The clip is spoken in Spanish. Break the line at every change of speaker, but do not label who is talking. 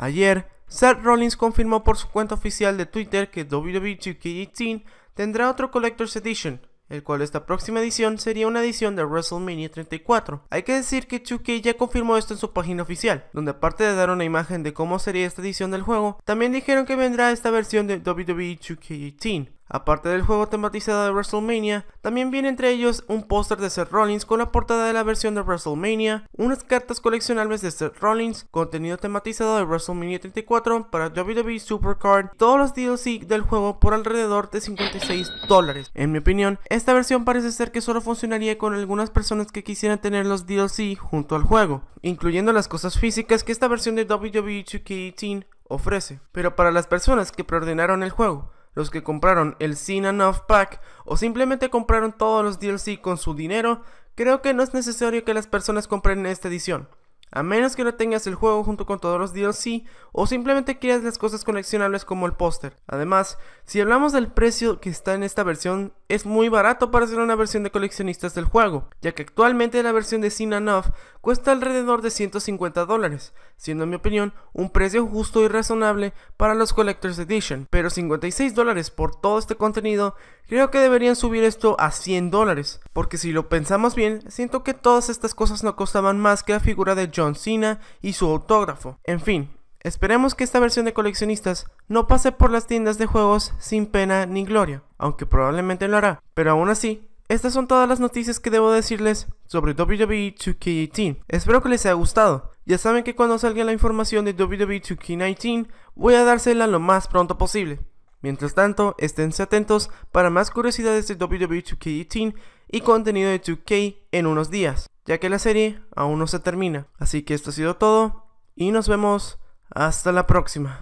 Ayer, Seth Rollins confirmó por su cuenta oficial de Twitter que WWE 2K18 tendrá otro Collector's Edition, el cual esta próxima edición sería una edición de WrestleMania 34. Hay que decir que 2K ya confirmó esto en su página oficial, donde aparte de dar una imagen de cómo sería esta edición del juego, también dijeron que vendrá esta versión de WWE 2K18, Aparte del juego tematizado de WrestleMania, también viene entre ellos un póster de Seth Rollins con la portada de la versión de WrestleMania, unas cartas coleccionables de Seth Rollins, contenido tematizado de WrestleMania 34 para WWE Supercard, todos los DLC del juego por alrededor de 56 dólares. En mi opinión, esta versión parece ser que solo funcionaría con algunas personas que quisieran tener los DLC junto al juego, incluyendo las cosas físicas que esta versión de WWE 2K18 ofrece, pero para las personas que preordenaron el juego los que compraron el Sin Enough Pack o simplemente compraron todos los DLC con su dinero, creo que no es necesario que las personas compren esta edición. A menos que no tengas el juego junto con todos los DLC o simplemente quieras las cosas coleccionables como el póster. Además, si hablamos del precio que está en esta versión, es muy barato para hacer una versión de coleccionistas del juego, ya que actualmente la versión de Sinanov cuesta alrededor de 150 dólares, siendo en mi opinión un precio justo y razonable para los Collector's Edition, pero 56 dólares por todo este contenido, creo que deberían subir esto a 100 dólares, porque si lo pensamos bien, siento que todas estas cosas no costaban más que la figura de John Cena y su autógrafo. En fin, Esperemos que esta versión de coleccionistas no pase por las tiendas de juegos sin pena ni gloria, aunque probablemente lo hará, pero aún así, estas son todas las noticias que debo decirles sobre WWE 2K18. Espero que les haya gustado. Ya saben que cuando salga la información de WWE 2K19 voy a dársela lo más pronto posible. Mientras tanto, esténse atentos para más curiosidades de WWE 2K18 y contenido de 2K en unos días, ya que la serie aún no se termina. Así que esto ha sido todo y nos vemos hasta la próxima.